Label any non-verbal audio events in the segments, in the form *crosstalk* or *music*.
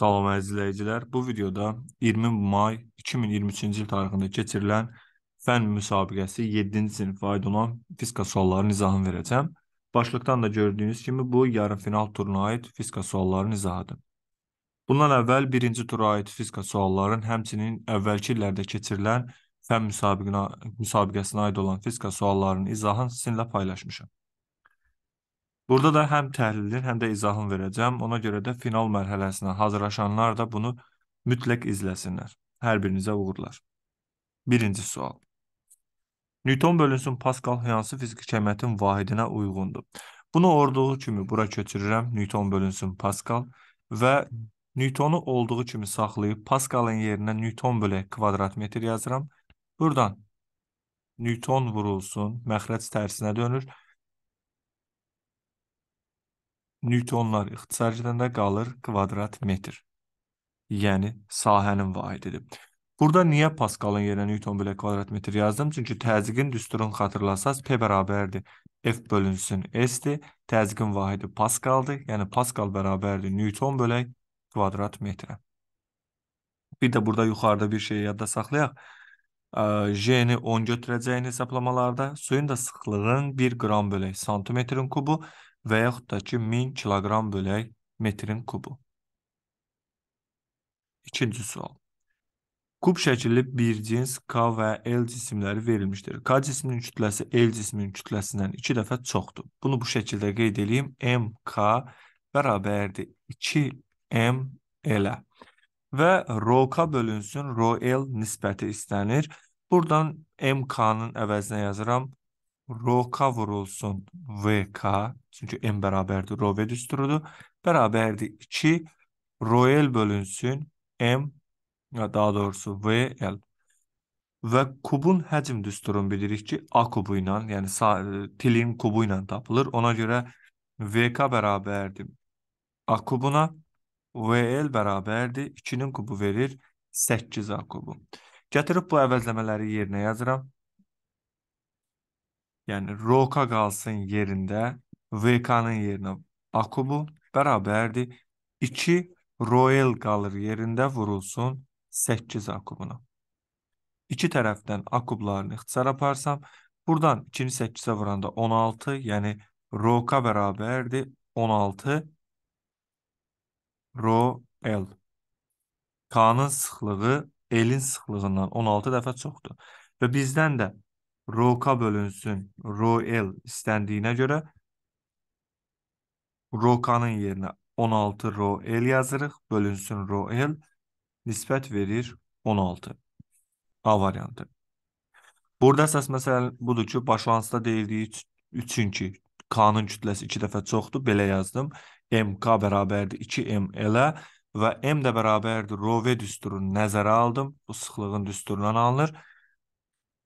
Salam əziz izləyicilər. Bu videoda 20 may 2023-cü il tarixində keçirilən fən müsabiqəsi 7-ci sinifə aid olan fizika suallarının izahını verəcəm. Başlıqdan da gördüyünüz kimi bu yarımfinal turuna aid fizika suallarının izahıdır. Bundan əvvəl 1-ci tura aid fizika suallarının, həmçinin əvvəlki illərdə keçirilən fən müsabiqəsinə aid olan fizika suallarının izahını sizinlə paylaşmışam. Burada da həm təhlilin, həm də izahını verəcəm. Ona görə də final mərhələsinə hazırlaşanlar da bunu mütləq izləsinlər. Hər birinizə uğurlar. Birinci sual. Newton bölünsün Pascal hüyansı fiziki kəmiyyətin vahidinə uyğundur. Bunu olduğu kimi bura köçürürəm. Newton bölünsün Pascal və Newtonu olduğu kimi saxlayıb Pascalın yerinə Newton bölək kvadrat metr yazıram. Buradan Newton vurulsun, məxrəc tərsinə dönür Newtonlar ixtisarcədən də qalır kvadrat metr. Yəni sahənin vahididir. Burada niyə Paskalın yerinə Newton belə kvadrat metr yazdım? Çünki təzyiqin düsturunu xatırlasaz P bərabərdir F bölünsün S-dir. Təzyiqin vahidi Paskaldır. Yəni Paskal bərabərdir Newton bölək kvadrat metrə. Bir də burada yuxarıda bir şeyi yadda saxlayaq. J-ni 10 götürəcəyini hesablamalarda suyun da sıxlığın 1 qram bölək santimetrin kubu və yaxud da ki 1000 kiloqram bölək metrin kubu. İkinci sual. Kub şəkilli bir cins K və L cisimləri verilmişdir. K cisminin kütləsi L cisminin kütləsindən 2 dəfə çoxdur. Bunu bu şəkildə qeyd edeyim. MK bərabərdir 2M L-ə. Və rho K bölünsün, rho L nisbəti istənir. Buradan MK-nın əvəzinə yazıram roka vurulsun vk. Çünki m bərabərdir rho v düsturudur. Bərabərdir 2 rho l bölünsün m daha doğrusu v l. Və kubun həcm düsturunu bilirik ki, A kubu ilə, yəni tilin kubu ilə tapılır. Ona görə VK bərabərdir A kubuna, VL bərabərdir 2-nin kubu verir 8A kubu. Gətirib bu əvəzləmələri yerinə yazıram. Yani Roka Gals'ın yerinde VK'nın yerine Akubu beraberdi. 2 Royal qalır yerinde vurulsun 8 akubuna. İki tərəfdən akublarını ixtisar aparsam, buradan 2-ni 8 vuranda 16, yani roka beraberdi 16 Royal. K'nın K-nın sıxlığı elin sıxlığından 16 dəfə çoxdur. Və bizdən də Rok'a bölünsün. Roel istendiğine göre Roka'nın yerine 16 Roel yazırıq. Bölünsün Roel. Nisbət verir 16. A variantı. Burada əsas məsələ budur ki, başlanğıcda deyildiyi üçün ki, K-nın kütləsi 2 dəfə çoxdur, belə yazdım. MK bərabərdir 2ML-ə və M də bərabərdir Rove düsturunu nəzərə aldım. Bu sıxlığın düsturundan alınır.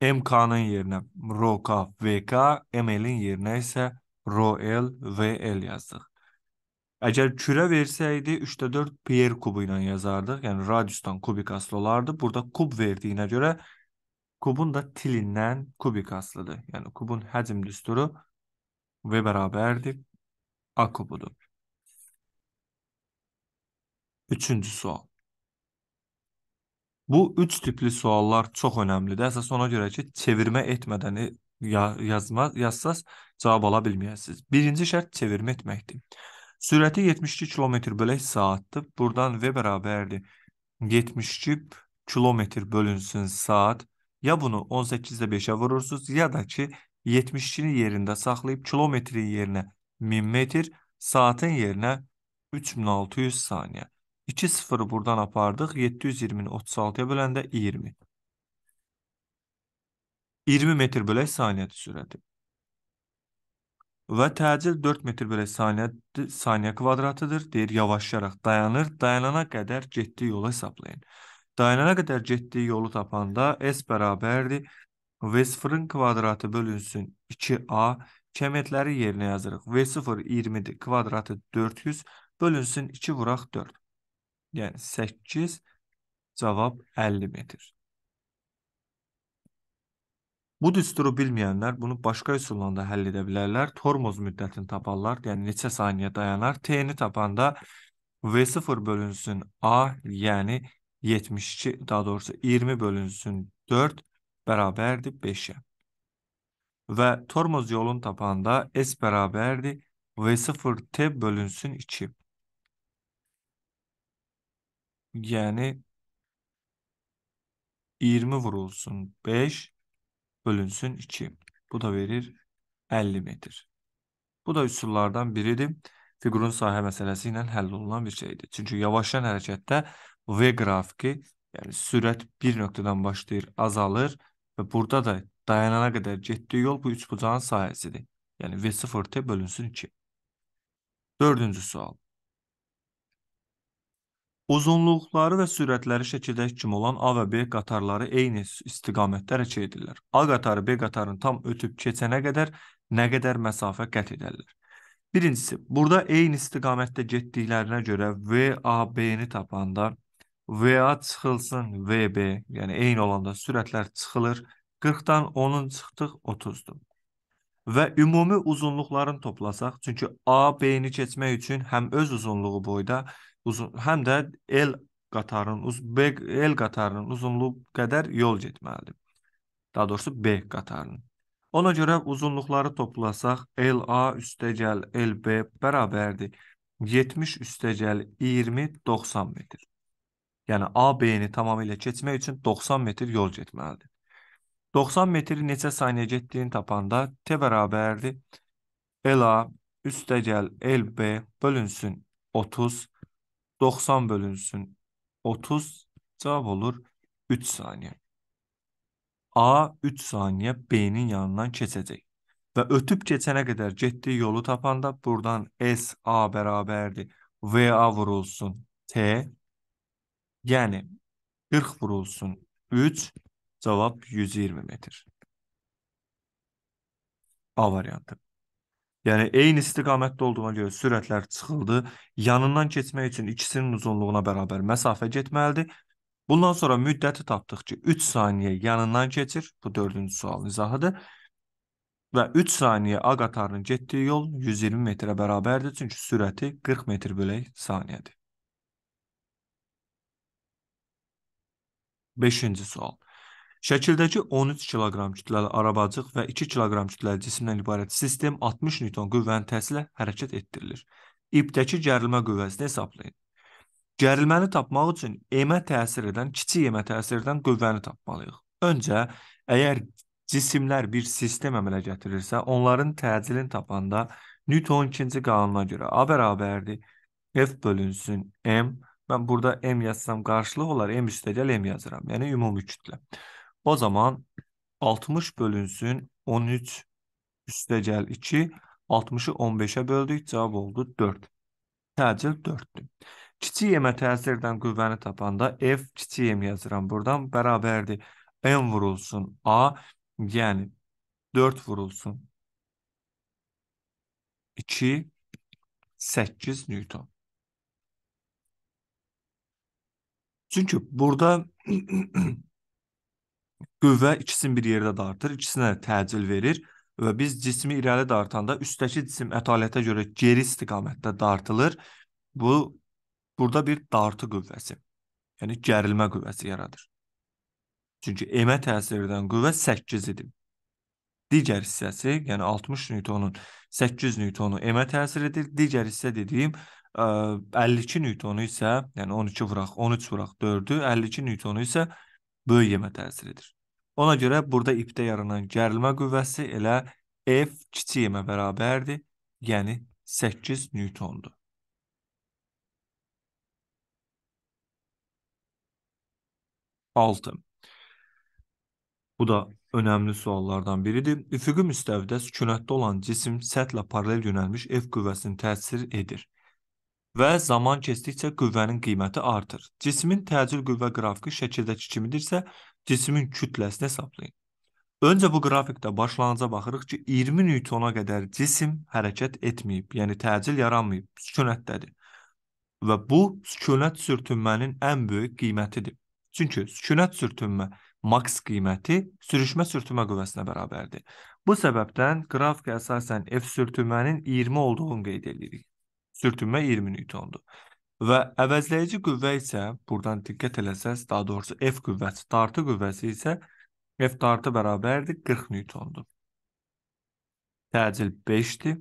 Hem K'nın yerine Rho K VK, ML'in yerine ise Rho L VL yazdık. Eğer küre verseydi 3'te 4 Pierre kubuyla yazardık. Yani radyustan kubik aslı olardı. Burada kub verdiğine göre kubun da tilinden kubik aslıdır. Yani kubun hacim düsturu ve beraberdi A kubudur. Üçüncü sual. Bu üç tipli suallar çox önəmlidir. Əsas ona görə ki, çevirmə etmədən e, yazma yazsaz cavab ala bilməyəsiniz. Birinci şərt çevirmə etməkdir. Sürəti 72 km bölək saatdır. Burdan V bərabərdir 72 km bölünsün saat. Ya bunu 18-də 5-ə vurursunuz, ya da ki 72-ni yerində saxlayıb kilometrin yerinə 1000 metr, saatin yerinə 3600 saniyə. 2 sıfırı buradan apardıq. 720-ni 36-ya böləndə 20. 20 metr bölək saniyədir sürəti. Və təcil 4 metr bölək saniyə, saniyə kvadratıdır. Deyir, yavaşlayaraq dayanır. Dayanana qədər getdiyi yolu hesablayın. Dayanana qədər getdiyi yolu tapanda S bərabərdir. V0-ın kvadratı bölünsün 2A. Kəmətləri yerinə yazırıq. V0 20-dir. Kvadratı 400 bölünsün 2 vuraq 4. Yəni 8 cavab 50 metr. Bu düsturu bilməyənlər bunu başqa üsulla da həll edə bilərlər. Tormoz müddətini taparlar, yəni neçə saniyə dayanar. T-ni tapanda V0 bölünsün A, yəni 72, daha doğrusu 20 bölünsün 4 bərabərdir 5-ə. Və tormoz yolunu tapanda S bərabərdir V0T bölünsün 2. Yani 20 vurulsun 5 bölünsün 2. Bu da verir 50 metr. Bu da üsullardan biridir. Figurun sahə məsələsi ilə həll olunan bir şeydir. Çünki yavaşlayan hərəkətdə V qrafiki, yəni sürət bir nöqtədən başlayır, azalır və burada da dayanana qədər getdiyi yol bu üç bucağın sahəsidir. Yəni V0T bölünsün 2. Dördüncü sual. Uzunluqları və sürətləri şəkildə kimi olan A və B qatarları eyni istiqamətdə hərəkət edirlər. A qatarı B qatarını tam ötüb keçənə qədər nə qədər məsafə qət edərlər? Birincisi, burada eyni istiqamətdə getdiklərinə görə VAB-ni tapanda VA çıxılsın VB, yəni eyni olanda sürətlər çıxılır. 40-dan 10-un çıxdıq 30-dur. Və ümumi uzunluqların toplasaq, çünki AB-ni keçmək üçün həm öz uzunluğu boyda, uzun həm də L qatarının uz B L qatarının uzunluğu qədər yol getməlidir. Daha doğrusu B qatarının. Ona görə uzunluqları toplasaq LA üstəgəl LB bərabərdir 70 üstəgəl 20 90 metr. Yəni AB-ni tamamilə keçmək üçün 90 metr yol getməlidir. 90 metri neçə saniyə getdiyini tapanda T bərabərdir LA üstəgəl LB bölünsün 30 90 bölünsün 30 cevap olur 3 saniye. A 3 saniyə B-nin yanından keçəcək və ötüb keçənə qədər getdiyi yolu tapanda buradan S A bərabərdir. VA vurulsun T. Yəni 40 vurulsun 3 cavab 120 metr. A variantı. Yəni eyni istiqamətdə olduğuna görə sürətlər çıxıldı. Yanından keçmək üçün ikisinin uzunluğuna bərabər məsafə getməlidir. Bundan sonra müddəti tapdıq ki, 3 saniyə yanından keçir. Bu 4-cü sualın izahıdır. Və 3 saniyə A qatarının getdiyi yol 120 metrə bərabərdir, çünki sürəti 40 metr bölək saniyədir. 5-ci sual. Şəkildəki 13 kq kütləli arabacıq və 2 kq kütləli cisimdən ibarət sistem 60 Newton qüvvənin təsilə hərəkət etdirilir. İpdəki gərilmə qüvvəsini hesablayın. Gərilməni tapmaq üçün emə təsir edən, kiçik emə təsir edən qüvvəni tapmalıyıq. Öncə, əgər cisimlər bir sistem əmələ gətirirsə, onların təcilini tapanda Newton ikinci qanununa görə A bərabərdir F bölünsün M. Mən burada M yazsam qarşılıq olar, M üstə gəl M yazıram. Yəni ümumi kütlə. O zaman 60 bölünsün 13 üstecel 2. 60'ı 15'e böldük. cevab oldu 4. Təcil 4-dür. Kiçik M-ə təsirdən tapanda F kiçik M yazıram buradan. Bərabərdir. n vurulsun A. Yəni 4 vurulsun 2 8 Newton. çünkü burada *clears throat* qüvvə ikisini bir yerdə dartır, ikisinə də təcil verir və biz cismi irəli dartanda üstdəki cisim ətalətə görə geri istiqamətdə dartılır. Bu burada bir dartı qüvvəsi, yəni gərilmə qüvvəsi yaradır. Çünki emə təsir edən qüvvə 8 idi. Digər hissəsi, yəni 60 Newtonun 8 Newtonu emə təsir edir. Digər hissə dediyim 52 Newtonu isə, yəni 12 vuraq, 13 vuraq 4-ü, 52 Newtonu isə böyük emə təsir edir. Ona görə burada ipdə yaranan gərilmə qüvvəsi elə F kiçik M-ə bərabərdir, yəni 8 Newtondur. Altı. Bu da önəmli suallardan biridir. Üfüqi müstəvidə sükunətdə olan cisim səthlə paralel yönəlmiş F qüvvəsinin təsir edir və zaman keçdikcə qüvvənin qiyməti artır. Cismin təcil qüvvə qrafiki şəkildəki kimidirsə, Cismin kütləsini hesablayın. Öncə bu qrafikdə başlanğıca baxırıq ki, 20 newtona qədər cisim hərəkət etməyib, yəni təcil yaranmayıb, sükunətdədir. Və bu sükunət sürtünmənin ən böyük qiymətidir. Çünki sükunət sürtünmə maks qiyməti sürüşmə sürtünmə qüvvəsinə bərabərdir. Bu səbəbdən qrafikə əsasən F sürtünmənin 20 olduğunu qeyd edirik. Sürtünmə 20 newtondur. Və əvəzləyici qüvvə isə burdan diqqət eləsəz, daha doğrusu F qüvvəsi, dartı qüvvəsi isə F dartı bərabərdir 40 Newtondur. Təcil 5-dir.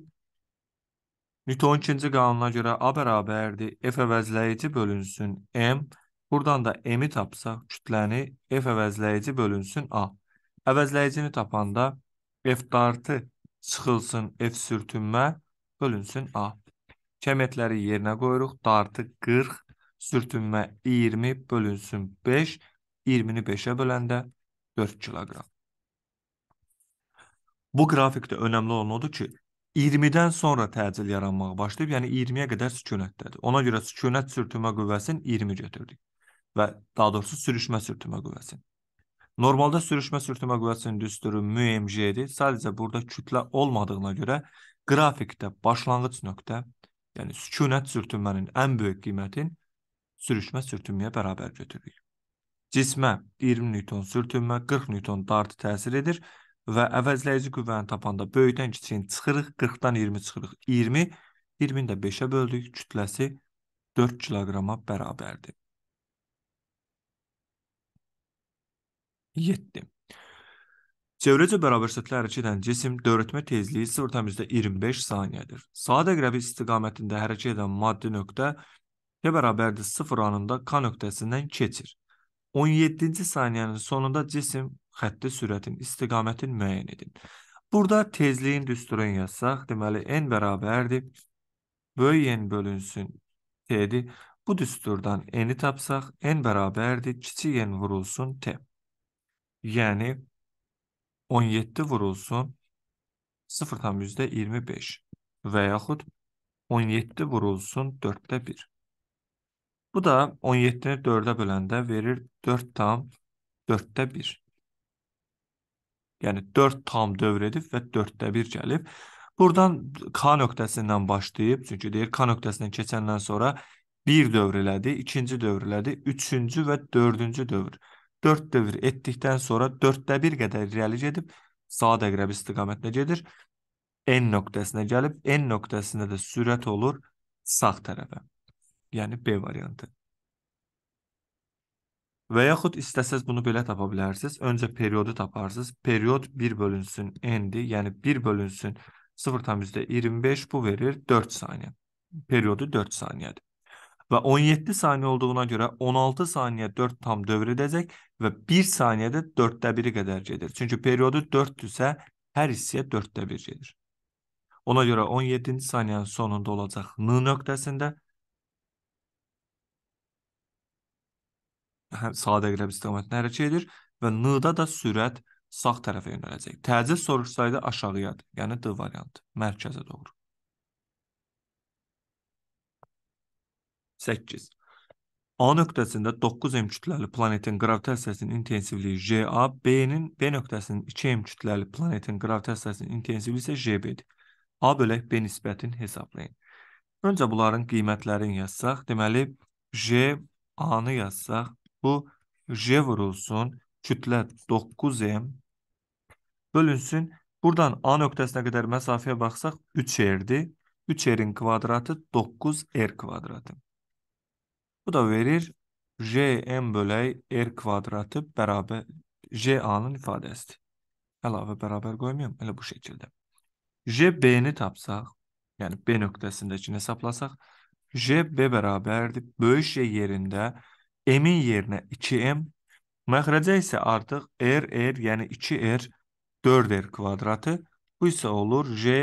Newton ikinci qanuna görə A bərabərdir F əvəzləyici bölünsün M. Buradan da M-i tapsaq, kütləni F əvəzləyici bölünsün A. Əvəzləyicini tapanda F dartı çıxılsın F sürtünmə bölünsün A. Kəmətləri yerinə qoyuruq. Dartı 40, sürtünmə 20 bölünsün 5. 20-ni 5-ə böləndə 4 kiloqram. Bu qrafikdə önəmli olan odur ki, 20-dən sonra təcil yaranmağa başlayıb, yəni 20-yə qədər sükunətdədir. Ona görə sükunət sürtünmə qüvvəsini 20 götürdük və daha doğrusu sürüşmə sürtünmə qüvvəsini. Normalda sürüşmə sürtünmə qüvvəsinin düsturu μmg-dir. Sadəcə burada kütlə olmadığına görə qrafikdə başlanğıc nöqtə Yəni sükunət sürtünmənin ən böyük qiymətin sürüşmə sürtünməyə bərabər götürürük. Cismə 20 Newton sürtünmə 40 Newton dart təsir edir və əvəzləyici qüvvəni tapanda böyükdən kiçiyin çıxırıq, 40-dan 20 çıxırıq. 20 20-ni də 5-ə böldük, kütləsi 4 kiloqrama bərabərdir. 7. Çevrəcə bərabərşəkli hərəkət edən cisim dörtmə tezliyi 0.25 saniyədir. Saat əqrəbi istiqamətində hərəkət edən maddi nöqtə T bərabərdir 0 anında K nöqtəsindən keçir. 17-ci saniyənin sonunda cisim xətti sürətin istiqamətini müəyyən edin. Burada tezliyin düsturunu yazsaq, deməli n bərabərdir böyük n bölünsün t-dir. Bu düsturdan n-i tapsaq, n bərabərdir kiçik n vurulsun t. Yəni 17 vurulsun 0,25 və yaxud 17 vurulsun 4-də 1. Bu da 17-ni 4-ə böləndə verir 4 tam 4-də 1. Yəni 4 tam dövr edib və 4-də 1 gəlib. Buradan K nöqtəsindən başlayıb, çünki deyir K nöqtəsindən keçəndən sonra 1 dövr elədi, 2-ci dövr elədi, 3-cü və 4-cü dövr. 4 dövr etdikdən sonra 4də 1 qədər irəli gedib saat əqrəb istiqamətində gedir. N nöqtəsinə gəlib N nöqtəsində də sürət olur sağ tərəfə. Yəni B variantı. Və yaxud istəsəz bunu belə tapa bilərsiniz. Öncə periodu taparsınız. Period 1 bölünsün N-dir. Yəni 1 bölünsün 0,25 bu verir 4 saniyə. Periodu 4 saniyədir və 17 saniyə olduğuna görə 16 saniyə 4 tam dövr edəcək və 1 saniyədə 4də 1-i qədər gedir. Çünki periodu 4-dürsə, hər hissəyə 4də 1 gedir. Ona görə 17-ci saniyənin sonunda olacaq n nöqtəsində sadə qərb istiqamətində hərəkət edir və n-da da sürət sağ tərəfə yönələcək. Təcil soruşsaydı aşağıyadır, yəni D variantı, mərkəzə doğru. 8. A nöqtəsində 9M kütləli planetin gravitasiyasının intensivliyi JA, B-nin B nöqtəsinin 2M kütləli planetin gravitasiyasının intensivliyi isə JB-dir. A bölək B nisbətini hesablayın. Öncə bunların qiymətlərini yazsaq, deməli J A-nı yazsaq, bu J vurulsun, kütlə 9M bölünsün. Buradan A nöqtəsinə qədər məsafəyə baxsaq 3R-dir. 3R-in kvadratı 9R kvadratı. Bu da verir Jm bölək r kvadratı bərabər J-A-nın ifadəsidir. Əlavə bərabər qoymuyorum, elə bu şəkildə. JB-ni tapsaq, yəni B nöqtəsindəkini hesablasaq, JB bərabərdir. Böyük J yerində M-in yerinə 2M, məxrəcə isə artıq RR, yəni 2R, 4R kvadratı. Bu isə olur J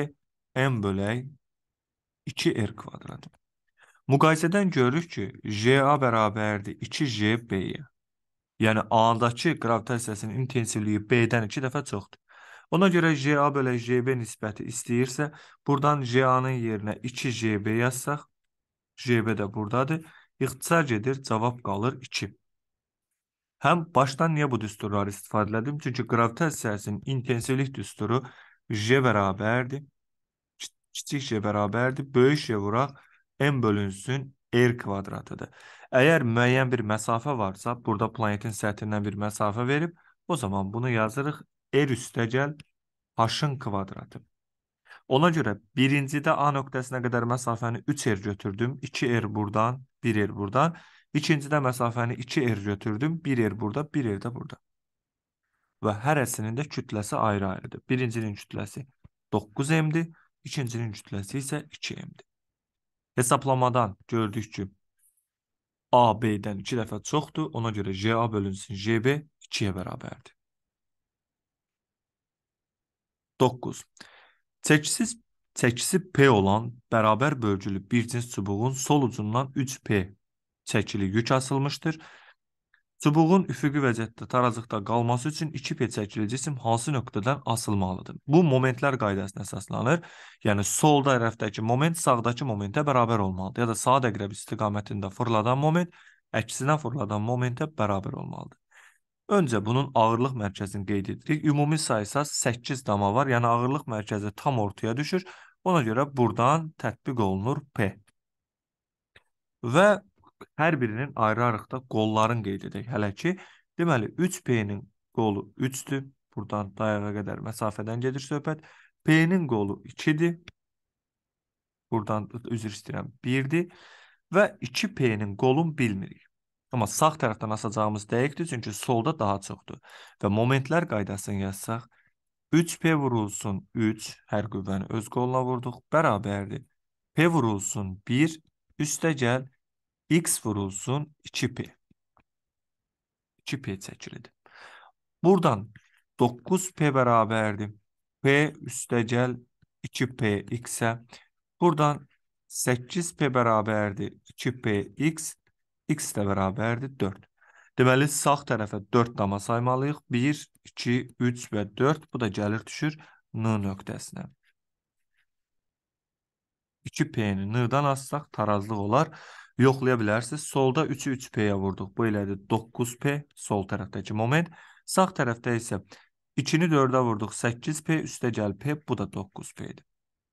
M bölək 2R kvadratı. Müqayisədən görürük ki, JA bərabərdir 2JB-yə. Yəni A-dakı gravitasiyasının intensivliyi B-dən 2 dəfə çoxdur. Ona görə JA bölə JB nisbəti istəyirsə, buradan JA-nın yerinə 2JB yazsaq, JB də burdadır. İxtisar gedir, cavab qalır 2. Həm başdan niyə bu düsturları istifadə elədim? Çünki gravitasiyasının intensivlik düsturu J bərabərdir. Kiçik J bərabərdir. Böyük J vuraq m bölünsün r kvadratıdır. Əgər müəyyən bir məsafə varsa, burada planetin səthindən bir məsafə verib, o zaman bunu yazırıq r üstəgəl h-ın kvadratı. Ona görə birincidə A nöqtəsinə qədər məsafəni 3R götürdüm. 2R buradan, 1R buradan. İkincidə məsafəni 2R götürdüm. 1R burada, 1R də burada. Və hərəsinin də kütləsi ayrı-ayrıdır. Birincinin kütləsi 9M-dir, ikincinin kütləsi isə 2M-dir. Hesablamadan gördük ki, AB-dən 2 dəfə çoxdur. Ona görə JA bölünsün JB 2-yə bərabərdir. 9. Çəkisiz çəkisi P olan bərabər bölgülü bir cins çubuğun sol ucundan 3P çəkili yük asılmışdır Çubuğun üfüqi vəziyyətdə taracıqda qalması üçün iki peçəkli cisim hansı nöqtədən asılmalıdır? Bu momentlər qaydasına əsaslanır. Yəni sol tərəfdəki moment sağdakı momentə bərabər olmalıdır ya da sağ əqrəb istiqamətində fırladan moment əksinə fırladan momentə bərabər olmalıdır. Öncə bunun ağırlıq mərkəzini qeyd edirik. Ümumi sayı isə 8 dama var. Yəni ağırlıq mərkəzi tam ortaya düşür. Ona görə burdan tətbiq olunur P. Və hər birinin ayrı-ayrıqda qolların qeyd edək. Hələ ki, deməli 3P-nin qolu 3-dür. Burdan dayağa qədər məsafədən gedir söhbət. P-nin qolu 2-dir. Burdan üzr istəyirəm 1-dir və 2P-nin qolun bilmirik. Amma sağ tərəfdən asacağımız dəqiqdir, çünki solda daha çoxdur. Və momentlər qaydasını yazsaq, 3P vurulsun 3, hər qüvvəni öz qoluna vurduq, bərabərdir. P vurulsun 1, üstə gəl 2 x vurulsun 2p. 2p çəkilidir. Buradan 9p bərabərdir. p üstəgəl 2p x-ə. Buradan 8p bərabərdir 2p x. x də bərabərdir 4. Deməli, sağ tərəfə 4 dama saymalıyıq. 1, 2, 3 və 4. Bu da gəlir düşür n nöqtəsinə. 2p-ni n-dan azsaq tarazlıq olar. 4 yoxlaya bilərsiniz. Solda 3-ü 3P-yə vurduq. Bu elədi 9P sol tərəfdəki moment. Sağ tərəfdə isə 2-ni 4-ə vurduq 8P, üstə gəl P, bu da 9P-dir.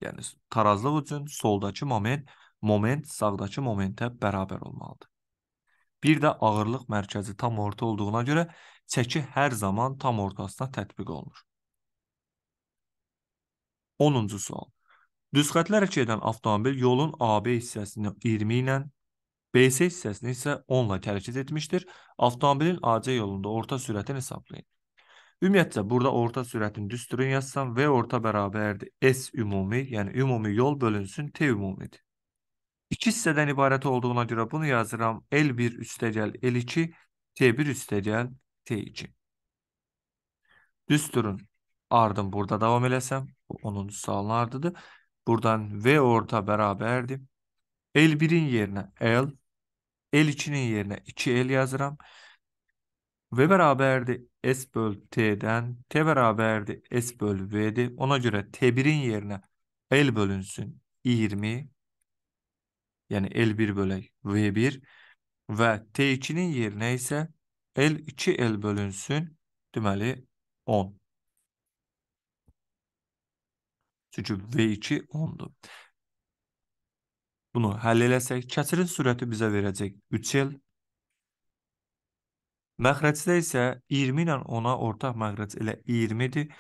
Yəni tarazlıq üçün soldakı moment moment sağdakı momentə bərabər olmalıdır. Bir də ağırlıq mərkəzi tam orta olduğuna görə çəki hər zaman tam ortasına tətbiq olunur. 10-cu sual. Düz xətlər əks edən avtomobil yolun AB hissəsini 20 ilə, BS hissəsini isə 10 ilə tərkiz etmişdir. Avtomobilin AC yolunda orta sürətini hesablayın. Ümumiyyətcə burada orta sürətin düsturunu yazsam V orta bərabərdir S ümumi, yəni ümumi yol bölünsün T ümumidir. İki hissədən ibarət olduğuna görə bunu yazıram L1 üstəgəl L2, T1 üstəgəl T2. Düsturun ardın burada davam eləsəm, bu 10-cu sualın ardıdır. Buradan V orta bərabərdir. L1-in yerinə L, El içinin yerine iki el yazıram. V beraberdi S bölü T'den. T beraberdi S bölü V'di. Ona göre T1'in yerine L bölünsün 20. Yani L1 böl V1. Ve T2'nin yerine ise L2 L bölünsün. Demeli 10. Çünkü V2 10'dur. Bunu həll eləsək, kəsirin sürəti bizə verəcək 3 el. Məxrəcdə isə 20 ilə 10-a ortaq məxrəc elə 20-dir.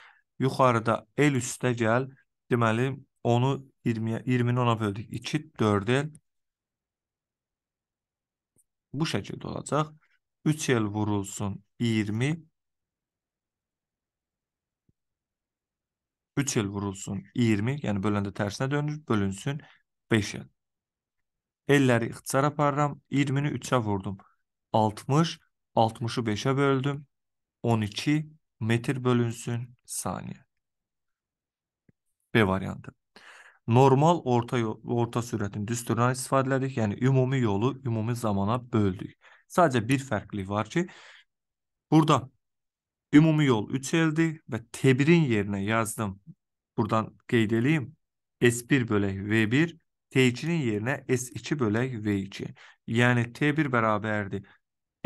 Yuxarıda el üstə gəl. Deməli, 10-u 20-yə, 20-ni 10-a böldük. 2, 4 el. Bu şəkildə olacaq. 3 el vurulsun 20. 3 el vurulsun 20. Yəni, böləndə tərsinə dönür, bölünsün 5 el. Elləri ixtisar aparıram. 20-ni 3-ə vurdum. 60, 60-ı 5-ə böldüm. 12 metr bölünsün saniye. B variantı. Normal orta yol, orta sürətin düsturundan istifadə elədik. Yəni ümumi yolu ümumi zamana böldük. Sadəcə bir fərqlik var ki, burada ümumi yol 3L-dir və T1-in yerinə yazdım. Buradan qeyd eləyim. S1 bölək V1 H2'nin yerine S2 bölək V2. Yani T1 beraberdi.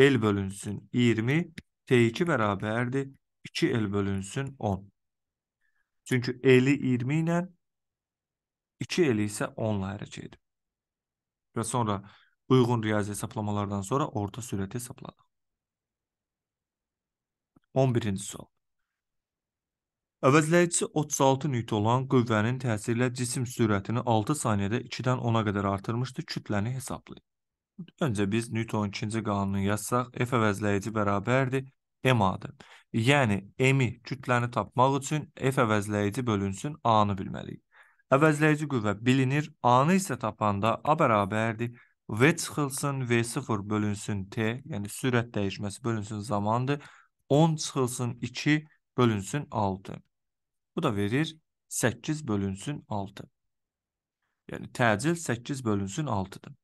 L bölünsün 20. T2 beraberdi. 2 L bölünsün 10. Çünkü L'i 20 ile 2 L'i ise 10 ile hərəkə edib. Və sonra uyğun riyazi hesaplamalardan sonra orta sürəti hesapladım. 11-ci sual. Əvəzləyici 36 nüt olan qüvvənin təsiri ilə cisim sürətini 6 saniyədə 2-dən 10-a qədər artırmışdı. Kütləni hesablayın. Öncə biz Newton ikinci qanunu yazsaq, F əvəzləyici bərabərdir M-adır. Yəni M-i kütləni tapmaq üçün F əvəzləyici bölünsün A-nı bilməliyik. Əvəzləyici qüvvə bilinir, A-nı isə tapanda A bərabərdir V çıxılsın V0 bölünsün T, yəni sürət dəyişməsi bölünsün zamandır. 10 çıxılsın 2 bölünsün 6. Bu da verir 8 bölünsün 6. Yəni təcil 8 bölünsün 6-dır.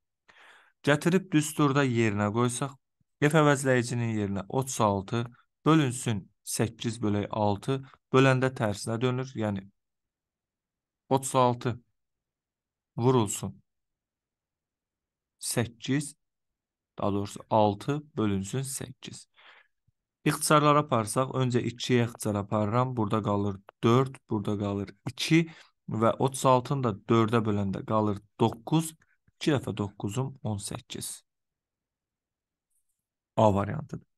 Gətirib düsturda yerinə qoysaq, f əvəzləyicinin yerinə 36 bölünsün 8 bölək 6 böləndə tərsinə dönür. Yəni 36 vurulsun 8 daha doğrusu 6 bölünsün 8. İxtisarlar aparsaq, öncə 2-yə ixtisar aparıram. Burada qalır 4, burada qalır 2 və 36-nı da 4-ə böləndə qalır 9. 2 dəfə 9-um 18. A variantıdır.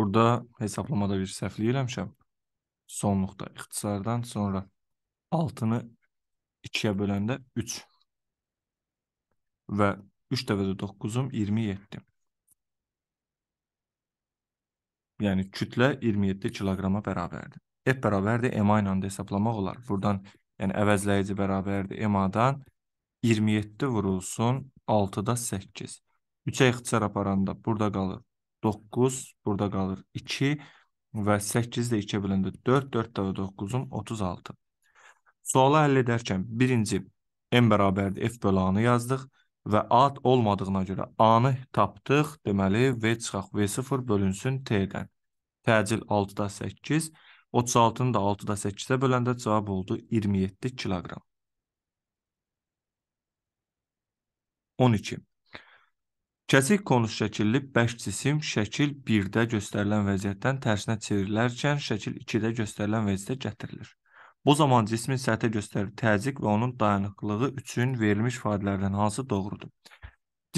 Burada hesablamada bir səhvlik eləmişəm. Sonluqda ixtisardan sonra 6-nı 2-yə böləndə 3 və 3 dəfə də 9-um 27. Yəni kütlə 27 kiloqrama bərabərdir. F bərabərdir MA ilə də hesablamaq olar. Burdan yəni əvəzləyici bərabərdir MA-dan 27 vurulsun 6-da 8. 3-ə ixtisar aparanda burada qalır 9 burada qalır 2 və 8 də 2-yə böləndə 4, 4 də 9-un 36. Sualı həll edərkən birinci m bərabərdir f bölü a-nı yazdıq və a olmadığına görə a-nı tapdıq. Deməli v çıxaq v0 bölünsün t-dən. Təcil 6-da 8, 36-nı da 6-da 8-ə böləndə cavab oldu 27 kiloqram. 12. Kəsik konus şəkilli bəş cisim şəkil 1-də göstərilən vəziyyətdən tərsinə çevrilərkən şəkil 2-də göstərilən vəziyyətə gətirilir. Bu zaman cismin səthi göstərir təzyiq və onun dayanıqlığı üçün verilmiş ifadələrdən hansı doğrudur?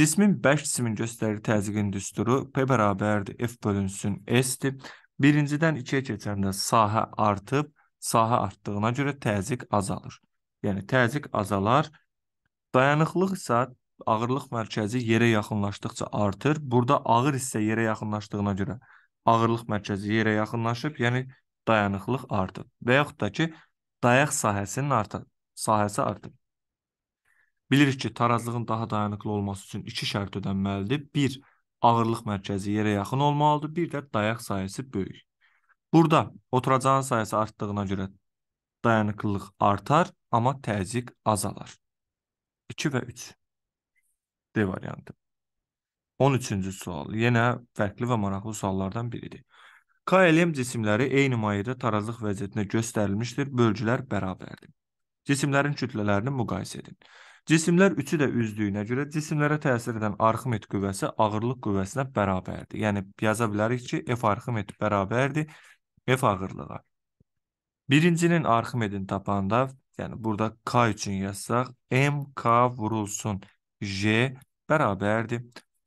Cismin bəş cisimin göstərir təzyiqin düsturu P bərabərdir F bölünsün S-dir. Birincidən ikiyə keçəndə sahə artıb, sahə artdığına görə təzyiq azalır. Yəni təzyiq azalar, dayanıqlıq isə ağırlıq mərkəzi yerə yaxınlaşdıqca artır. Burada ağır hissə yerə yaxınlaşdığına görə ağırlıq mərkəzi yerə yaxınlaşıb, yəni dayanıqlıq artır. Və yaxud da ki, dayaq sahəsinin artır, sahəsi artır. Bilirik ki, tarazlığın daha dayanıqlı olması üçün iki şərt ödənməlidir. Bir, ağırlıq mərkəzi yerə yaxın olmalıdır, bir də dayaq sahəsi böyük. Burada oturacağın sayəsi artdığına görə dayanıqlılıq artar, amma təzyiq azalar. 2 və 3 D variantı. 13-cü sual. Yenə fərqli və maraqlı suallardan biridir. K elm cisimləri eyni mayedə tarazlıq vəziyyətində göstərilmişdir. Bölgülər bərabərdir. Cisimlərin kütlələrini müqayisə edin. Cisimlər üçü də üzdüyünə görə cisimlərə təsir edən arximet qüvvəsi ağırlıq qüvvəsinə bərabərdir. Yəni yaza bilərik ki, F arximet bərabərdir F ağırlığa. Birincinin arximedin tapanda, yəni burada K üçün yazsaq, MK vurulsun J beraberdi.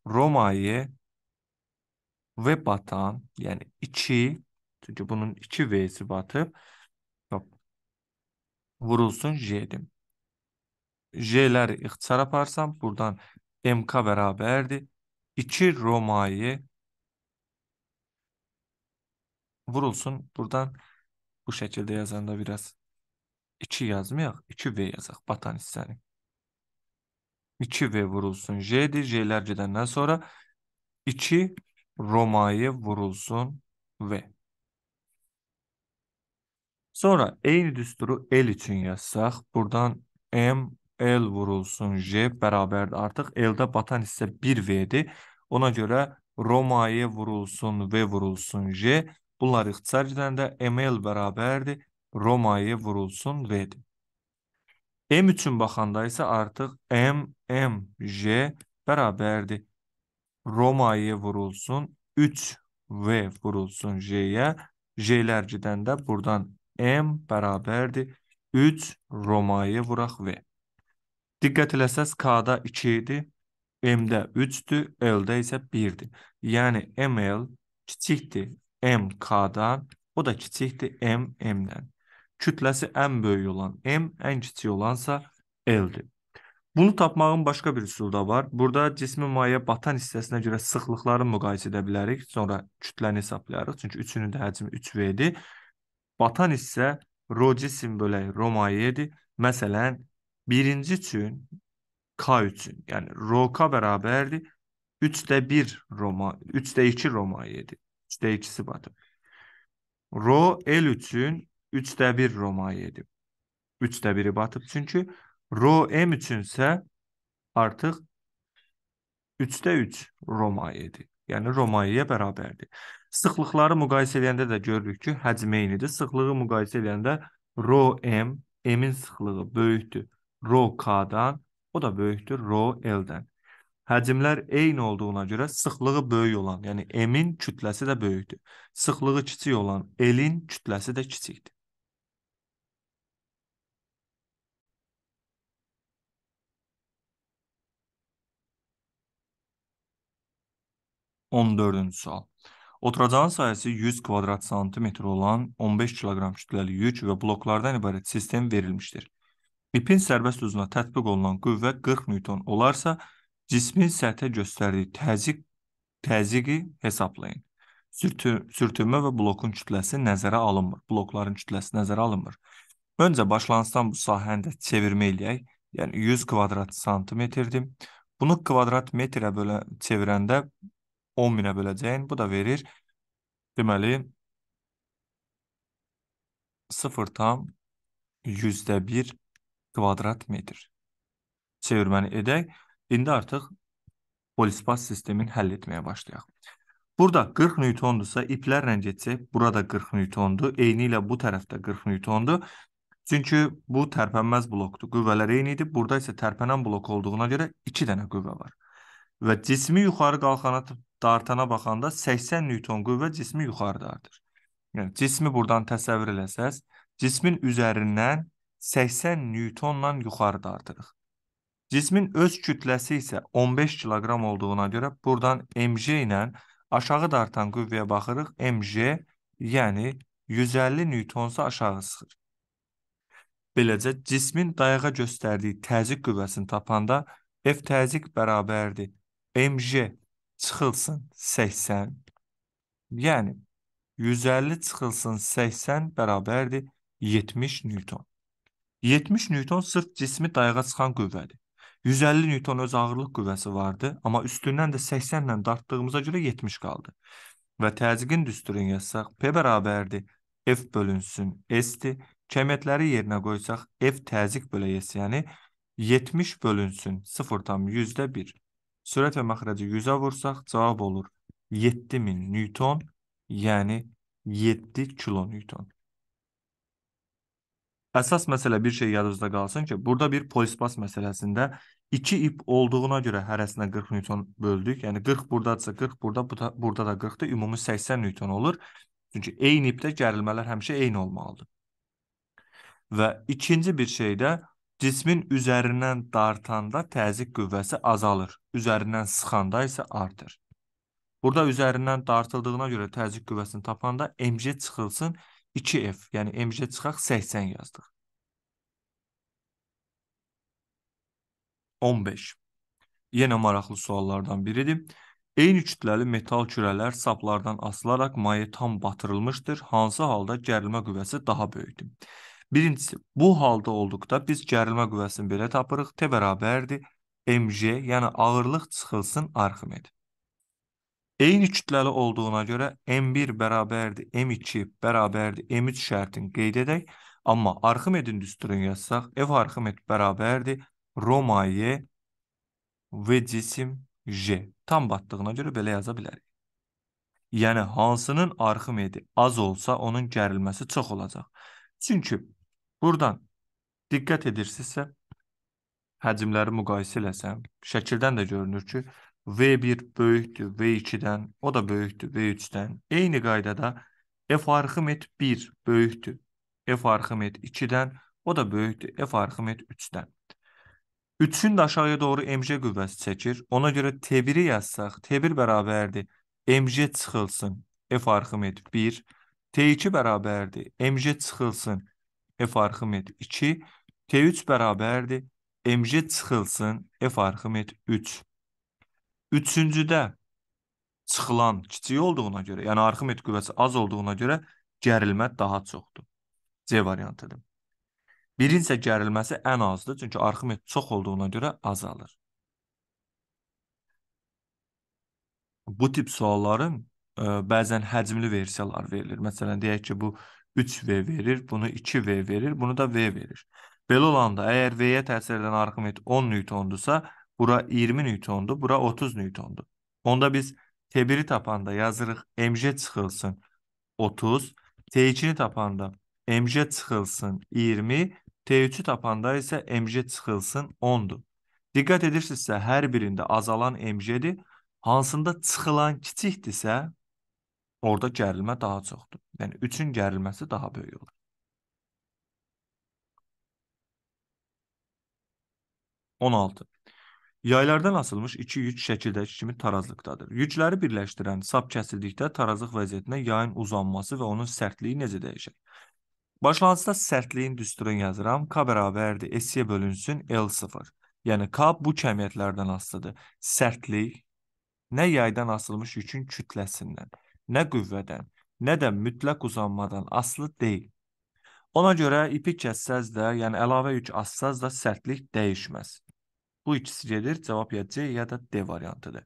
Roma'yı ve batan yani içi çünkü bunun içi V'si batıp yok, vurulsun J'dim. J'ler ixtisar aparsam buradan MK beraberdi. İçi Roma'yı vurulsun buradan bu şekilde yazanda biraz içi yazmayak, içi V yazak batan hissəni. İçi V vurulsun J'di J'ler C'denden sonra içi Roma'ya vurulsun V. Sonra eyni düsturu L için yazsaq, buradan M, L vurulsun J bərabərdir. Artık L-də batan hissə 1 v Ona göre Roma'ya vurulsun V vurulsun J. Bunlar ixtisar gedəndə ML bərabərdir. Roma'ya vurulsun V'di. M üçün baxanda isə artıq M, M, J bərabərdir. Romaya vurulsun, 3 V vurulsun J-yə. J-lər gedəndə buradan M bərabərdir. 3 Romaya vuraq V. Diqqət eləsəz, K-da 2 idi, M-də 3-dür, L-də isə 1-dir. Yəni ML kiçikdir MK-dan, o da kiçikdir MM-dən kütləsi ən böyük olan M, ən kiçik olansa L-dir. Bunu tapmağın başqa bir üsulu da var. Burada cismi mayə batan hissəsinə görə sıxlıqları müqayisə edə bilərik. Sonra kütləni hesablayarıq. Çünki üçünün də həcmi 3V-dir. Batan hissə rho cisim bölək rho mayedir. Məsələn, birinci üçün K üçün, yəni rho K bərabərdir 3də 1 Roma, 3də 2 Roma 7. 3də 2-si batır. Rho L üçün 3də 1 Romaya edib. 3də 1-i batıb. Çünki Ro M üçünsə artıq 3də 3 Romaya idi. Yəni Romaya bərabərdir. Sıxlıqları müqayisə edəndə də görürük ki, həcm eynidir. Sıxlığı müqayisə edəndə Rho M, M-in sıxlığı böyükdür Rho K-dan, o da böyükdür Rho L-dən. Həcmlər eyni olduğuna görə sıxlığı böyük olan, yəni M-in kütləsi də böyükdür. Sıxlığı kiçik olan L-in kütləsi də kiçikdir. 14-cü sual. Oturacağın sayəsi 100 kvadrat santimetr olan 15 kiloqram kütləli yük və bloklardan ibarət sistem verilmişdir. İpin sərbəst uzuna tətbiq olunan qüvvə 40 newton olarsa, cismin səthə göstərdiyi təzik təziqi hesablayın. Sürtü, sürtünmə və blokun kütləsi nəzərə alınmır. Blokların kütləsi nəzərə alınmır. Öncə başlanıcdan bu sahəni də çevirmə eləyək. Yəni 100 kvadrat santimetrdir. Bunu kvadrat metrə bölə çevirəndə 10 minə böləcəksin. Bu da verir. Deməli, 0 tam yüzdə 1 kvadrat metr. Çevirməni edək. İndi artıq polispas sistemin həll etməyə başlayaq. Burada 40 newtondursa, iplərlə getsək, burada 40 newtondur. Eyni ilə bu tərəfdə 40 newtondur. Çünki bu tərpənməz blokdur. Qüvvələr eyni idi. Burada isə tərpənən blok olduğuna görə 2 dənə qüvvə var. Və cismi yuxarı qalxana dartana baxanda 80 Newton qüvvə cismi yuxarı dartır. Yəni cismi buradan təsəvvür eləsəz, cismin üzərindən 80 Newtonla yuxarı dartırıq. Cismin öz kütləsi isə 15 kiloqram olduğuna görə buradan mj ilə aşağı dartan qüvvəyə baxırıq. mj, yəni 150 Newtonsa aşağı sıxır. Beləcə cismin dayağa göstərdiyi təzyiq qüvvəsini tapanda F təzyiq bərabərdir mj çıxılsın 80. Yəni 150 çıxılsın 80 bərabərdir 70 Newton. 70 Newton sırf cismi dayağa çıxan qüvvədir. 150 Newton öz ağırlıq qüvvəsi vardı, amma üstündən də 80 ilə dartdığımıza görə 70 qaldı. Və təzyiqin düsturunu yazsaq, P bərabərdir F bölünsün S-dir. Kəmiyyətləri yerinə qoysaq, F təzyiq böləyəsi, yəni 70 bölünsün 0,1-də 1. Sürət və məxrəci 100-ə vursaq cavab olur 7000 Newton, yəni 7 kilo Newton. Əsas məsələ bir şey yadınızda qalsın ki, burada bir polispas məsələsində 2 ip olduğuna görə hərəsinə 40 Newton böldük. Yəni 40 burdadsa 40 burada, burada, burada da 40-dır. Ümumi 80 Newton olur. Çünki eyni ipdə gərilmələr həmişə eyni olmalıdır. Və ikinci bir şey də Cismin üzərindən dartanda təzyiq qüvvəsi azalır, üzərindən sıxanda isə artır. Burada üzərindən dartıldığına görə təzyiq qüvvəsini tapanda MJ çıxılsın 2F, yəni MJ çıxaq 80 yazdıq. 15. Yenə maraqlı suallardan biridir. Eyni kütləli metal kürələr saplardan asılaraq maya tam batırılmışdır. Hansı halda gərilmə qüvvəsi daha böyükdür? Birincisi, bu halda olduqda biz gərilmə qüvvəsini belə tapırıq. T bərabərdir mj, yəni ağırlıq çıxılsın arximed. Eyni kütləli olduğuna görə m1 bərabərdir m2 bərabərdir m3 şərtini qeyd edək. Amma arximedin düsturunu yazsaq, f arximed bərabərdir Roma y v cisim j. Tam batdığına görə belə yaza bilərik. Yəni hansının arximedi az olsa, onun gərilməsi çox olacaq. Çünki Buradan diqqət edirsinizsə, həcmləri müqayisə eləsəm, şəkildən də görünür ki, V1 böyükdür V2-dən, o da böyükdür V3-dən. Eyni qaydada F arximet 1 böyükdür F arximet 2-dən, o da böyükdür F arximet 3-dən. 3-ün də aşağıya doğru mj qüvvəsi çəkir. Ona görə T1-i yazsaq, T1 bərabərdir mj çıxılsın F arximet 1, T2 bərabərdir mj çıxılsın F arximet 2. T3 bərabərdir. MJ çıxılsın F arximet 3. Üçüncüdə çıxılan kiçik olduğuna görə, yəni arximet qüvvəsi az olduğuna görə gərilmə daha çoxdur. C variantıdır. Birin isə gərilməsi ən azdır, çünki arximet çox olduğuna görə azalır. Bu tip sualların ə, e, bəzən həcmli versiyalar verilir. Məsələn, deyək ki, bu 3V verir, bunu 2V verir, bunu da V verir. Belə olanda əgər V-yə təsir edən arximet 10 Newtondursa, bura 20 Newtondur, bura 30 Newtondur. Onda biz T1-i tapanda yazırıq MJ çıxılsın 30, T2-ni tapanda MJ çıxılsın 20, T3-ü tapanda isə MJ çıxılsın 10-dur. Diqqət edirsinizsə, hər birində azalan MJ-dir. Hansında çıxılan kiçikdirsə, Orada gərilmə daha çoxdur. Yəni 3-ün gərilməsi daha böyük olur. On altı. Yaylardan asılmış iki yüc şəkildəki kimi tarazlıqdadır. Yücləri birləşdirən sap kəsildikdə tarazlıq vəziyyətinə yayın uzanması və onun sərtliyi necə dəyişir? Başlanğıcda sərtliyin düsturunu yazıram. K bərabərdir S-yə bölünsün L0. Yəni K bu kəmiyyətlərdən asılıdır. Sərtlik nə yaydan asılmış yükün kütləsindən nə qüvvədən, nə də mütləq uzanmadan aslı deyil. Ona görə ipi kəssəz də, yəni əlavə yük assaz da sərtlik dəyişməz. Bu ikisi gedir, cavab ya C ya da D variantıdır.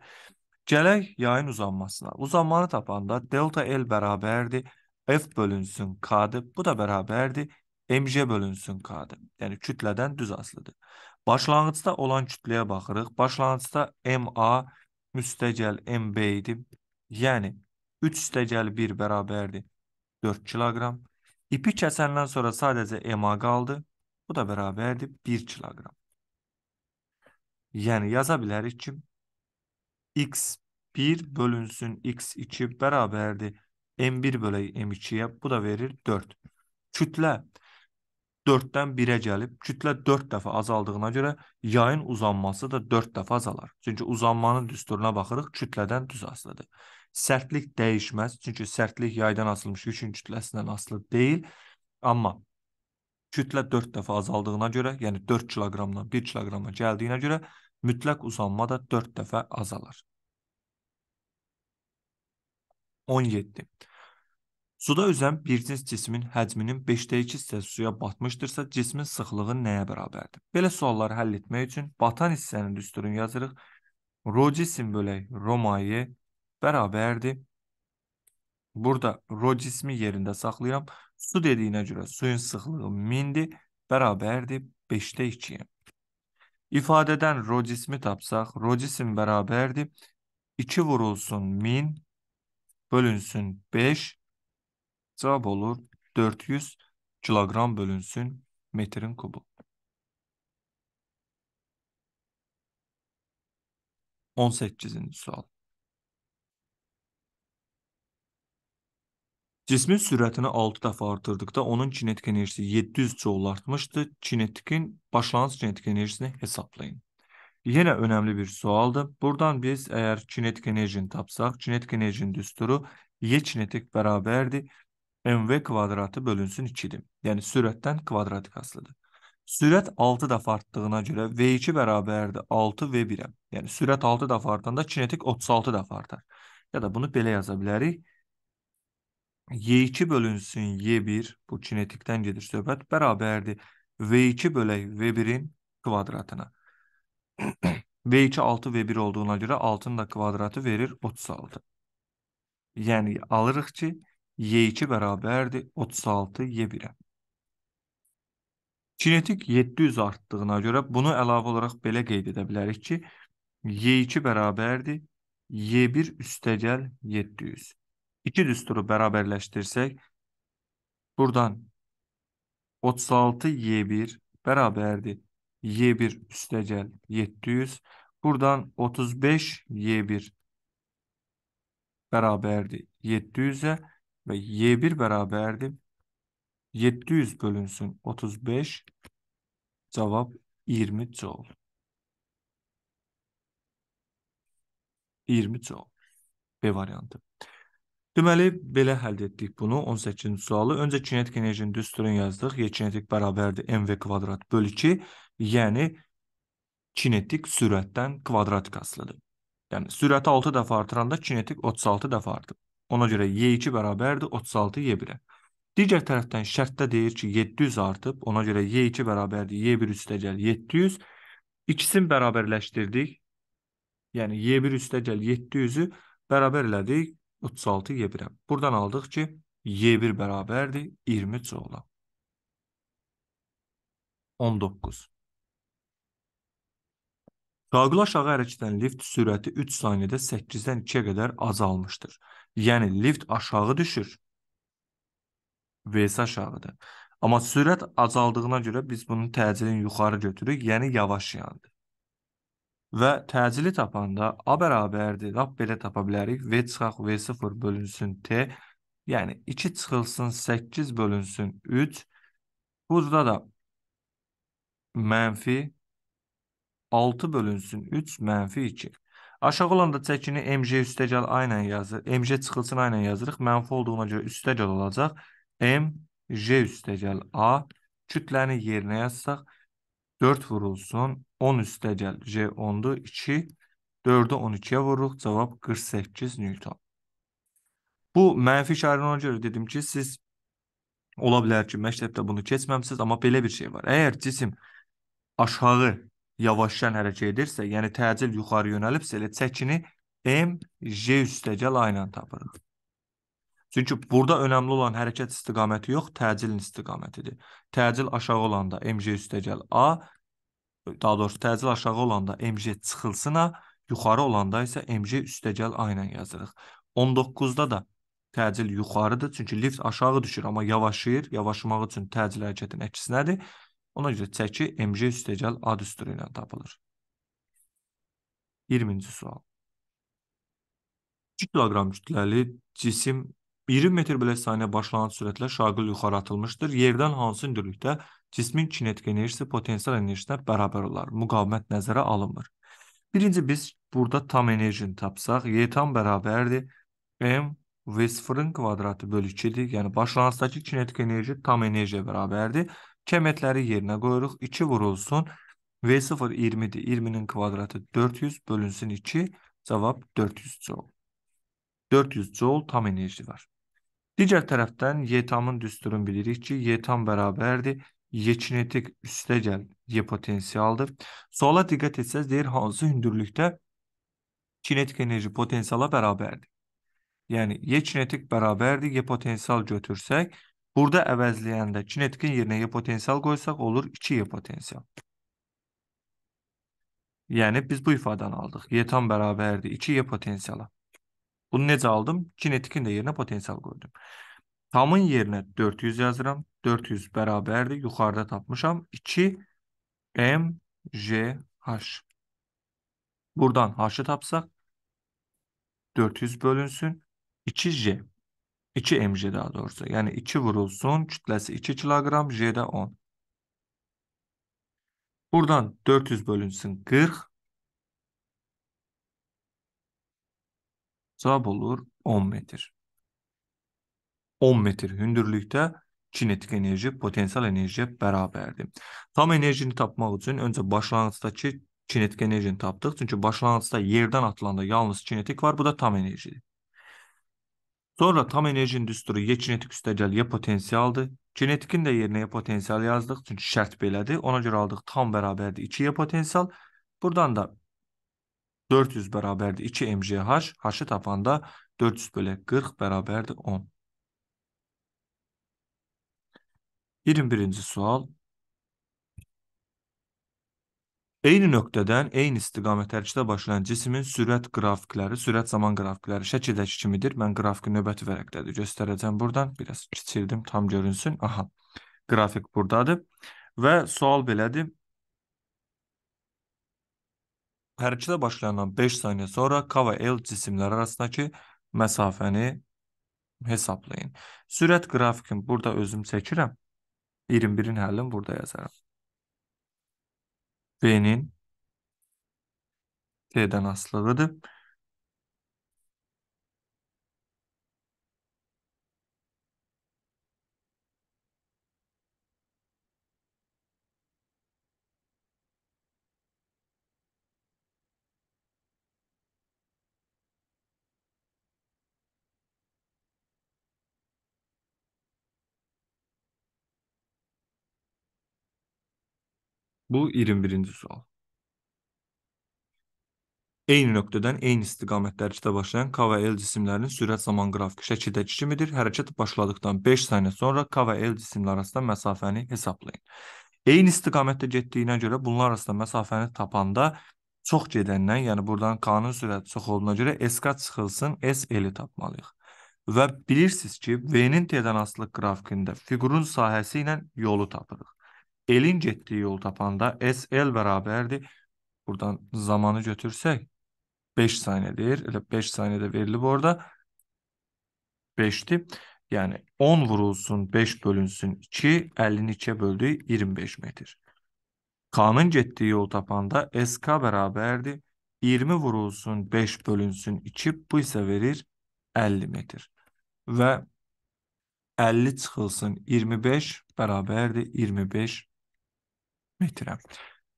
Gələk yayın uzanmasına. Uzanmanı tapanda delta L bərabərdir F bölünsün K-dır. Bu da bərabərdir mj bölünsün K-dır. Yəni kütlədən düz asılıdır. Başlanğıcda olan kütləyə baxırıq. Başlanğıcda MA müstəqəl MB idi. Yəni 3 üstə gəl 1 bərabərdir 4 kiloqram. İpi kəsəndən sonra sadəcə ema qaldı. Bu da bərabərdir 1 kiloqram. Yəni yaza bilərik ki, x1 bölünsün x2 bərabərdir m1 bölək m2-yə. Bu da verir 4. Kütlə 4-dən 1-ə gəlib, kütlə 4 dəfə azaldığına görə yayın uzanması da 4 dəfə azalar. Çünki uzanmanın düsturuna baxırıq, kütlədən düz asılıdır. Sərtlik dəyişməz, çünki sərtlik yaydan asılmış yükün kütləsindən asılı deyil. Amma kütlə 4 dəfə azaldığına görə, yəni 4 kiloqramdan 1 kiloqrama gəldiyinə görə mütləq uzanma da 4 dəfə azalır. 17. Suda üzən bir cins cismin həcminin 5-də 2 hissəsi suya batmışdırsa, cismin sıxlığı nəyə bərabərdir? Belə sualları həll etmək üçün batan hissənin düsturunu yazırıq. Rho cisim bölək Romayı beraberdi. Burada rho cismi yerinde saklayalım. Su dediğine göre suyun sıklığı mindi. Beraberdi 5'te 2'ye. İfadeden rho cismi tapsak rho cisim beraberdi. 2 vurulsun min bölünsün 5 cevap olur 400 kilogram bölünsün metrin kubu. 18. sual. Cismin sürətini 6 dəfə artırdıqda onun kinetik enerjisi 700 joule artmışdı. Kinetikin başlanğıc kinetik enerjisini hesablayın. Yenə önəmli bir sualdır. Buradan biz əgər kinetik enerjini tapsaq, kinetik enerjinin düsturu Y kinetik bərabərdir mv kvadratı bölünsün 2-dir. Yəni sürətdən kvadratik asılıdır. Sürət 6 dəfə artdığına görə v2 bərabərdir 6v1-ə. Yəni sürət 6 dəfə artanda kinetik 36 dəfə artar. Ya da bunu belə yaza bilərik. Y2 bölünsün Y1, bu kinetikdən gedir söhbət, bərabərdir V2 bölək V1-in kvadratına. V2 6 V1 olduğuna görə 6-nın da kvadratı verir 36. Yəni alırıq ki, Y2 bərabərdir 36 Y1-ə. Kinetik 700 artdığına görə bunu əlavə olaraq belə qeyd edə bilərik ki, Y2 bərabərdir Y1 üstəgəl 700. İki düsturu beraberleştirsek buradan 36y1 beraberdi. y1 üstecel 700. Buradan 35y1 beraberdi 700'e ve y1 beraberdi 700 bölünsün 35 cevap 20 joule. 20 joule. B variantı. Deməli, belə həll etdik bunu. 18-ci sualı. Öncə kinetik enerjinin düsturunu yazdıq. Y kinetik bərabərdir mv kvadrat bölü 2. Yəni, kinetik sürətdən kvadrat qaslıdır. Yəni, sürəti 6 dəfə artıranda kinetik 36 dəfə artır. Ona görə Y2 bərabərdir 36 Y1-ə. Digər tərəfdən şərtdə deyir ki, 700 artıb. Ona görə Y2 bərabərdir Y1 üstəgəl 700. İkisini bərabərləşdirdik. Yəni Y1 üstəgəl 700-ü bərabər elədik. 36 Y1-ə. Buradan aldıq ki, Y1 bərabərdir 20 çoxla. 19. Sağqla aşağı hərəkədən lift sürəti 3 saniyədə 8-dən 2-yə qədər azalmışdır. Yəni lift aşağı düşür. Vs aşağıdır. Amma sürət azaldığına görə biz bunun təcilini yuxarı götürürük, yəni yavaş yandı. Və təcili tapanda A bərabərdir, lap belə tapa bilərik. V çıxaq V0 bölünsün T. Yəni 2 çıxılsın 8 bölünsün 3. Burada da mənfi 6 bölünsün 3 mənfi 2. Aşağı olanda çəkini mj üstəgəl a ilə yazır. mj çıxılsın a ilə yazırıq. Mənfi olduğuna görə üstəgəl olacaq. mj üstəgəl a kütləni yerinə yazsaq 4 vurulsun. 10 üstə gəl. J 10-dur. 2. 4-ü 12-yə vururuq. Cavab 48 Newton. Bu mənfi işarəyə görə dedim ki, siz ola bilər ki, məktəbdə bunu keçməmisiniz, amma belə bir şey var. Əgər cisim aşağı yavaşdan hərəkət edirsə, yəni təcil yuxarı yönəlibsə, elə çəkini M J üstəgəl aynan tapırıq. Çünki burada önəmli olan hərəkət istiqaməti yox, təcilin istiqamətidir. Təcil aşağı olanda MJ üstəgəl A, daha doğrusu təcil aşağı olanda MJ çıxılsın A, yuxarı olanda isə MJ üstəgəl A ilə yazırıq. 19-da da təcil yuxarıdır, çünki lift aşağı düşür, amma yavaşıyır. Yavaşmaq üçün təcil hərəkətin əksinədir. Ona görə çəki MJ üstəgəl A düsturu ilə tapılır. 20-ci sual. 2 kiloqram kütləli cisim 20 metr bilə saniyə başlanan sürətlə şaqil yuxarı atılmışdır. Yerdən hansı hündürlükdə cismin kinetik enerjisi potensial enerjisinə bərabər olar. Müqavimət nəzərə alınmır. Birinci biz burada tam enerjini tapsaq, Y tam bərabərdir m v sıfırın kvadratı bölü 2-dir. Yəni başlanğıcdakı kinetik enerji tam enerjiyə bərabərdir. Kəmətləri yerinə qoyuruq. 2 vurulsun. V sıfır 20-dir. 20-nin kvadratı 400 bölünsün 2. Cavab 400 joule. 400 joule tam enerji var. Digər tərəfdən yetamın düsturunu bilirik ki, yetam bərabərdir yeçinetik üstəgəl y potensialdır. Sola diqqət etsəz deyir hansı hündürlükdə kinetik enerji potensiala bərabərdir. Yəni yeçinetik kinetik bərabərdir y potensial götürsək, burada əvəzləyəndə kinetikin yerine y potensial qoysaq olur 2y potensial. Yəni biz bu ifadəni aldıq. Yetam tam bərabərdir 2y bunu necə aldım? Kinetikin də yerinə potensial qoydum. Tamın yerine 400 yazıram. 400 bərabərdir. Yuxarıda tapmışam. 2 MJH. Buradan H'ı tapsaq 400 bölünsün. 2J. 2 mj daha doğrusu. Yani 2 vurulsun. Kütlesi 2 kilogram. j'de de 10. Buradan 400 bölünsün 40. Cavab olur 10 metr. 10 metr hündürlükdə kinetik enerji potensial enerjiyə bərabərdir. Tam enerjini tapmaq üçün öncə başlanğıcdakı kinetik enerjini tapdıq. Çünki başlanğıcda yerdən atılanda yalnız kinetik var, bu da tam enerjidir. Sonra tam enerjinin düsturu ya kinetik üstəgəl, ya potensialdır. Kinetikin də yerinə ya potensial yazdıq, çünki şərt belədir. Ona görə aldıq tam bərabərdir 2 ya potensial. Buradan da 400 bərabərdir 2 mgh, h-ı tapanda 400 bölək 40 bərabərdir 10. 21-ci sual. Eyni nöqtədən eyni istiqamət hərəkətə başlayan cismin sürət qrafikləri, sürət zaman qrafikləri şəkildəki kimidir. Mən qrafiki növbəti vərəqdədir. Göstərəcəm buradan. Biraz kiçildim tam görünsün. Aha. Qrafik burdadır. Və sual belədir hərəkətə başlayandan 5 saniyə sonra K və L cisimləri arasındakı məsafəni hesablayın. Sürət qrafikin burada özüm çəkirəm. 21-in həllini burada yazaram. B-nin T-dən asılıdır. Bu 21-ci sual. Eyni nöqtədən eyni istiqamətlər üstə başlayan K və L cisimlərinin sürət zaman qrafiki şəkildəki kimidir. Hərəkət başladıqdan 5 saniyə sonra K və L cisimləri arasında məsafəni hesablayın. Eyni istiqamətdə getdiyinə görə bunlar arasında məsafəni tapanda çox gedəndən, yəni buradan K-nın sürəti çox olduğuna görə SK çıxılsın, SL-i tapmalıyıq. Və bilirsiniz ki, V-nin tedanastlıq qrafikində fiqurun sahəsi ilə yolu tapırıq. elin getdiyi yol tapanda S L bərabərdir. Buradan zamanı götürsək 5 saniyədir. Elə 5 saniyədə verilib orada. 5'ti. Yani 10 vurulsun 5 bölünsün 2 50'nin 2'ye böldüğü 25 metr. K'nın getdiği yol tapanda SK beraberdi. 20 vurulsun 5 bölünsün 2 bu ise verir 50 metr. Ve 50 çıkılsın 25 beraberdi 25 Bilmirəm.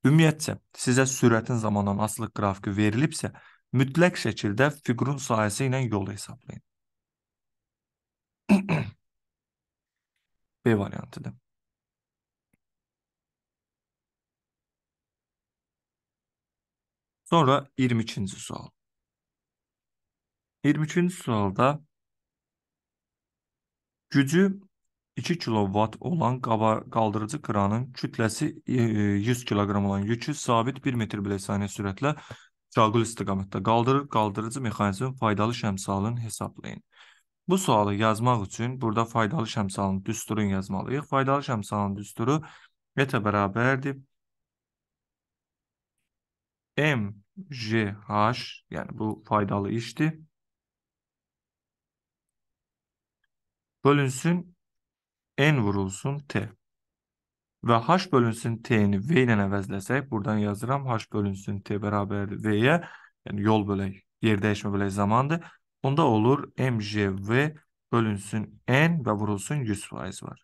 Ümumiyyətcə, sizə sürətin zamanlamasılıq qrafiki verilibsə, mütləq şəkildə fiqurun sayəsi ilə yolu hesablayın. *clears throat* B variantıdır. Sonra 22-ci sual. 22-ci sualda gücü 2 kilovat olan qaldırıcı kranın kütləsi 100 e, kiloqram olan yükü sabit 1 metr bilik saniyə sürətlə şaqul istiqamətdə qaldırır. Qaldırıcı mexanizmin faydalı şəmsalını hesablayın. Bu sualı yazmaq üçün burada faydalı şəmsalın düsturunu yazmalıyıq. Faydalı şəmsalın düsturu etə bərabərdir. MJH, yəni bu faydalı işdir. Bölünsün n vurulsun t. Ve h bölünsün t'ni v ile əvəzləsək, buradan yazıram h bölünsün t bərabərdir v-yə. Yəni yol böyle yer değişme böyle zamandır. onda olur mjv bölünsün n ve vurulsun 100% var.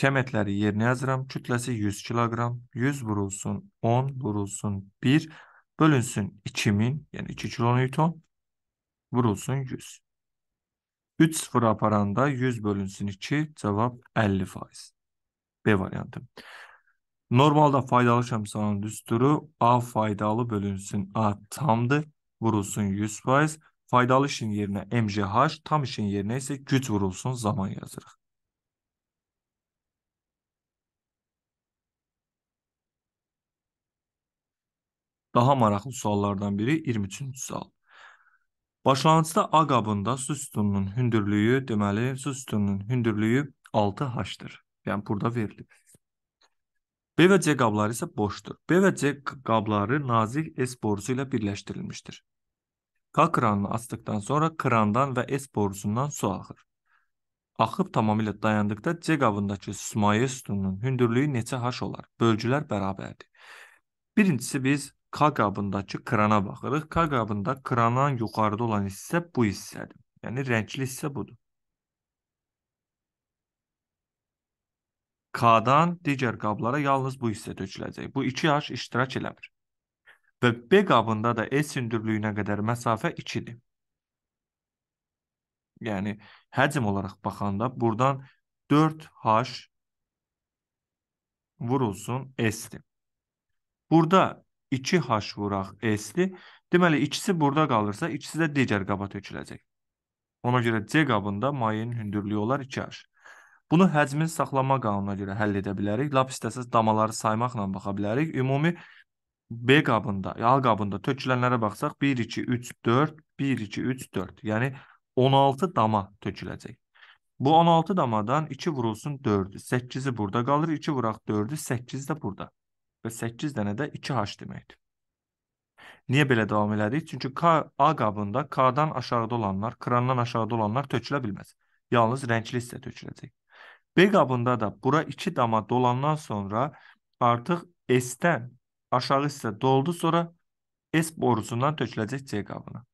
Kəmətləri yerine yazıram. Kütləsi 100 kilogram 100 vurulsun 10 vurulsun 1 bölünsün 2000 yəni 2 kilonewton vurulsun 100. 3 sıfır aparanda 100 bölünsün 2 cavab 50 faiz. B variantı. Normalda faydalı şəmsanın düsturu A faydalı bölünsün A tamdır, vurulsun 100 faiz. Faydalı işin yerinə MJH, tam işin yerinə isə güc vurulsun zaman yazırıq. Daha maraqlı suallardan biri 23-cü sual. Başlanğıcda A qabında su sütununun hündürlüyü, deməli su sütununun hündürlüyü 6H-dır. Yəni burada verilib. B və C qabları isə boşdur. B və C qabları nazik S borusu ilə birləşdirilmişdir. K kranını açdıqdan sonra krandan və S borusundan su axır. Axıb tamamilə dayandıqda C qabındakı susmayə sütununun hündürlüyü neçə H olar? Bölgülər bərabərdir. Birincisi biz K qabındakı krana baxırıq. K qabında kranın yuxarıda olan hissə bu hissədir. Yəni rəngli hissə budur. K-dan digər qablara yalnız bu hissə töküləcək. Bu 2H iştirak eləmir. Və B qabında da E sündürlüyünə qədər məsafə 2-dir. Yəni həcm olaraq baxanda burdan 4H vurulsun S-dir. Burada 2H vuraq S-li. Deməli, ikisi burada qalırsa, ikisi də digər qaba töküləcək. Ona görə C qabında mayenin hündürlüyü olar 2H. Bunu həcmin saxlama qanununa görə həll edə bilərik. Lap istəsiz damaları saymaqla baxa bilərik. Ümumi B qabında, A qabında tökülənlərə baxsaq 1, 2, 3, 4, 1, 2, 3, 4. Yəni 16 dama töküləcək. Bu 16 damadan 2 vurulsun 4-ü. 8-i burada qalır, 2 vuraq 4-ü, 8 də burada və 8 dənə də 2H deməkdir. Niyə belə davam elədik? Çünki K A qabında K-dan aşağıda olanlar, krandan aşağıda olanlar tökülə bilməz. Yalnız rəngli hissə töküləcək. B qabında da bura 2 dama dolandan sonra artıq S-dən aşağı hissə doldu, sonra S borusundan töküləcək C qabına.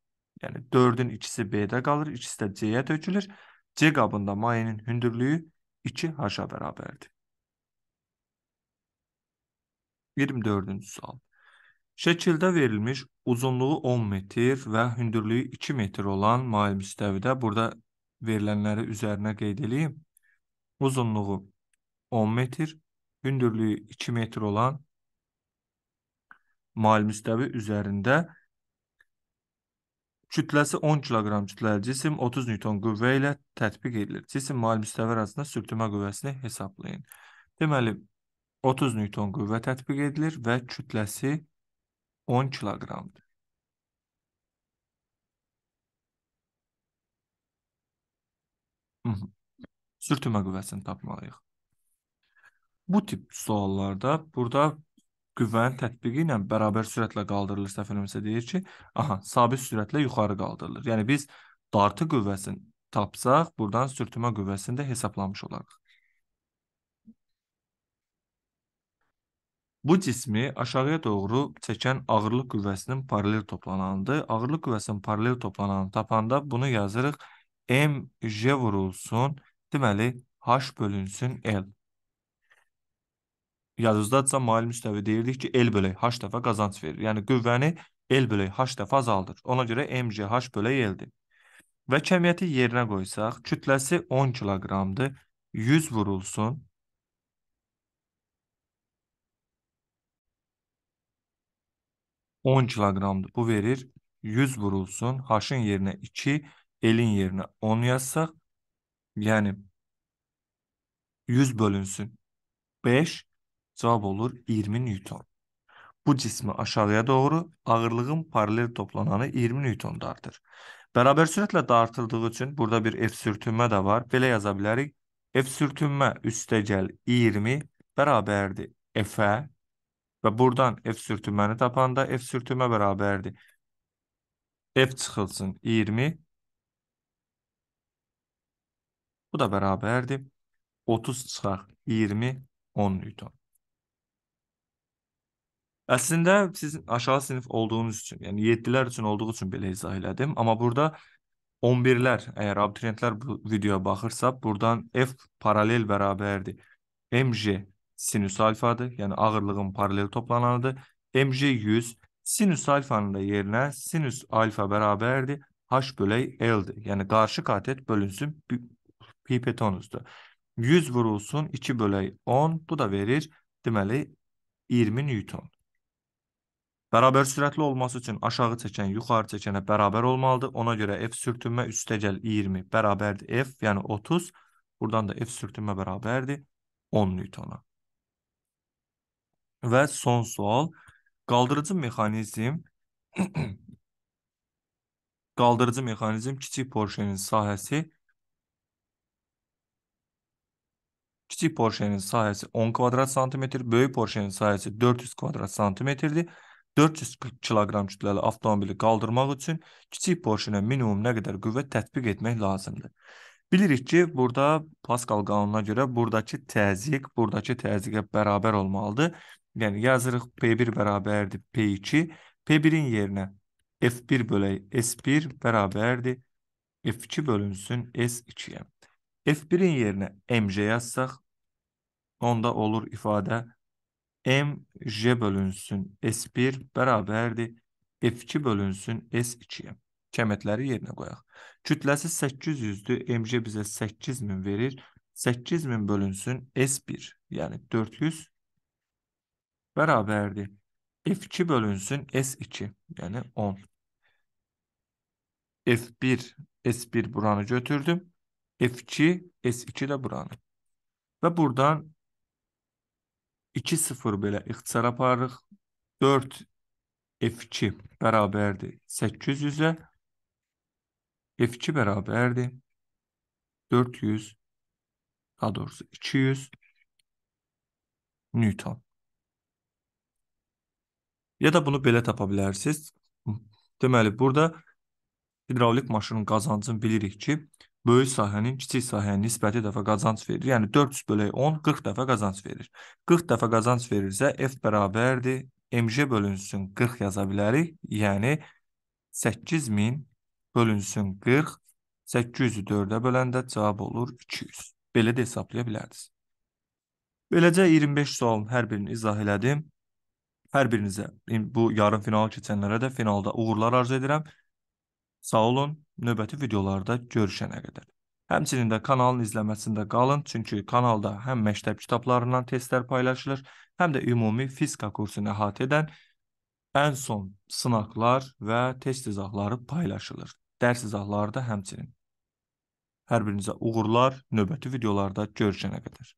Yəni 4-ün ikisi B-də qalır, ikisi də C-yə tökülür. C qabında mayenin hündürlüyü 2H-a bərabərdir. 24-cü sual. Şəkildə verilmiş uzunluğu 10 metr və hündürlüyü 2 metr olan mail müstəvidə burada verilənləri üzərinə qeyd edeyim. Uzunluğu 10 metr, hündürlüyü 2 metr olan mail müstəvi üzərində kütləsi 10 kiloqram kütləli cisim 30 newton qüvvə ilə tətbiq edilir. Cisim mail müstəvi arasında sürtünmə qüvvəsini hesablayın. Deməli, 30 Newton qüvvə tətbiq edilir və kütləsi 10 kiloqramdır. Mhm. Sürtünmə qüvvəsini tapmalıyıq. Bu tip suallarda burada qüvvənin tətbiqi ilə bərabər sürətlə qaldırılırsa, filmsə deyir ki, aha, sabit sürətlə yuxarı qaldırılır. Yəni biz dartı qüvvəsini tapsaq, buradan sürtünmə qüvvəsini də hesablamış olarıq. Bu cismi aşağıya doğru çəkən ağırlıq qüvvəsinin paralel toplananıdır. Ağırlıq qüvvəsinin paralel toplananı tapanda bunu yazırıq. MJ vurulsun, deməli H bölünsün L. Yazıcıda mail müstəvi deyirdik ki, L bölək H dəfə qazanc verir. Yəni qüvvəni L bölək H dəfə azaldır. Ona görə MJH bölək L-dir. Və kəmiyyəti yerinə qoysaq, kütləsi 10 kiloqramdır. 100 vurulsun, 10 kilogramdı. Bu verir 100 vurulsun. H'ın yerine 2, elin yerine 10 yazsak yani 100 bölünsün. 5 cevap olur 20 Newton. Bu cismi aşağıya doğru ağırlığın paralel toplananı 20 newton Newton'dardır. Beraber sürətlə dağıtıldığı için burada bir F sürtünmə də var. Belə yaza bilərik. F sürtünmə üstəgəl 20 bərabərdir f Və buradan f sürtünməni tapanda f sürtünmə bərabərdir. f çıxılsın 20. Bu da bərabərdir. 30 çıxaq 20 10 Newton. Əslində siz aşağı sinif olduğunuz üçün, yəni 7-lər üçün olduğu üçün belə izah elədim, amma burada 11-lər, əgər abituriyentlər bu videoya baxırsa, buradan F paralel bərabərdir. MJ sinüs alfadır. Yəni ağırlığın paralel toplananıdır. Mg100 sinüs alfanın da yerinə sinüs alfa bərabərdir. H bölək L-dir. Yəni qarşı katet bölünsün pi petonusdur. 100 vurulsun 2 bölək 10. Bu da verir deməli 20 Newton. Bərabər sürətli olması üçün aşağı çəkən yuxarı çəkənə bərabər olmalıdır. Ona görə F sürtünmə 3 dəcəl 20 bərabərdir F, yəni 30. Buradan da F sürtünmə bərabərdir 10 Newtona. Və son sual. Qaldırıcı mexanizm qaldırıcı *clears throat* mexanizm kiçik porşenin sahəsi kiçik porşenin sahəsi 10 kvadrat santimetr, böyük porşenin sahəsi 400 kvadrat santimetrdir. 440 kiloqram kütləli avtomobili qaldırmaq üçün kiçik porşenə minimum nə qədər qüvvə tətbiq etmək lazımdır. Bilirik ki, burada Pascal qanununa görə buradakı təzyiq buradakı təzyiqə bərabər olmalıdır Yəni yazırıq P1 bərabərdir P2. P1-in yerinə F1 bölək S1 bərabərdir F2 bölünsün S2-yə. F1-in yerinə MJ yazsaq, onda olur ifadə MJ bölünsün S1 bərabərdir F2 bölünsün S2-yə. Kəmətləri yerinə qoyaq. Kütləsi 800-dür, MJ bizə 8000 verir. 8000 bölünsün S1, yəni 400 beraberdi. F2 bölünsün S2 yani 10. F1 S1 buranı götürdüm. F2 S2 de buranı. Ve buradan 2-0 belə ixtisar aparırıq. 4 F2 bərabərdir 800-ə. F2 bərabərdir 400 daha doğrusu 200 Newton. Ya da bunu belə tapa bilərsiniz. Deməli, burada hidravlik maşının qazancını bilirik ki, böyük sahənin kiçik sahəyə nisbəti dəfə qazanc verir. Yəni 400 bölək 10 40 dəfə qazanc verir. 40 dəfə qazanc verirsə F bərabərdir mj bölünsün 40 yaza bilərik. Yəni 8000 bölünsün 40 800-ü 4-ə böləndə cavab olur 200. Belə də hesablaya bilərdiniz. Beləcə 25 sualın hər birini izah elədim. Hər birinizə bu yarım finala keçənlərə də finalda uğurlar arzu edirəm. Sağ olun. Növbəti videolarda görüşənə qədər. Həmçinin də kanalın izləməsində qalın, çünki kanalda həm məktəb kitablarından testlər paylaşılır, həm də ümumi fizika kursunu əhatə edən ən son sınaqlar və test izahları paylaşılır. Dərs izahları da həmçinin. Hər birinizə uğurlar, növbəti videolarda görüşənə qədər.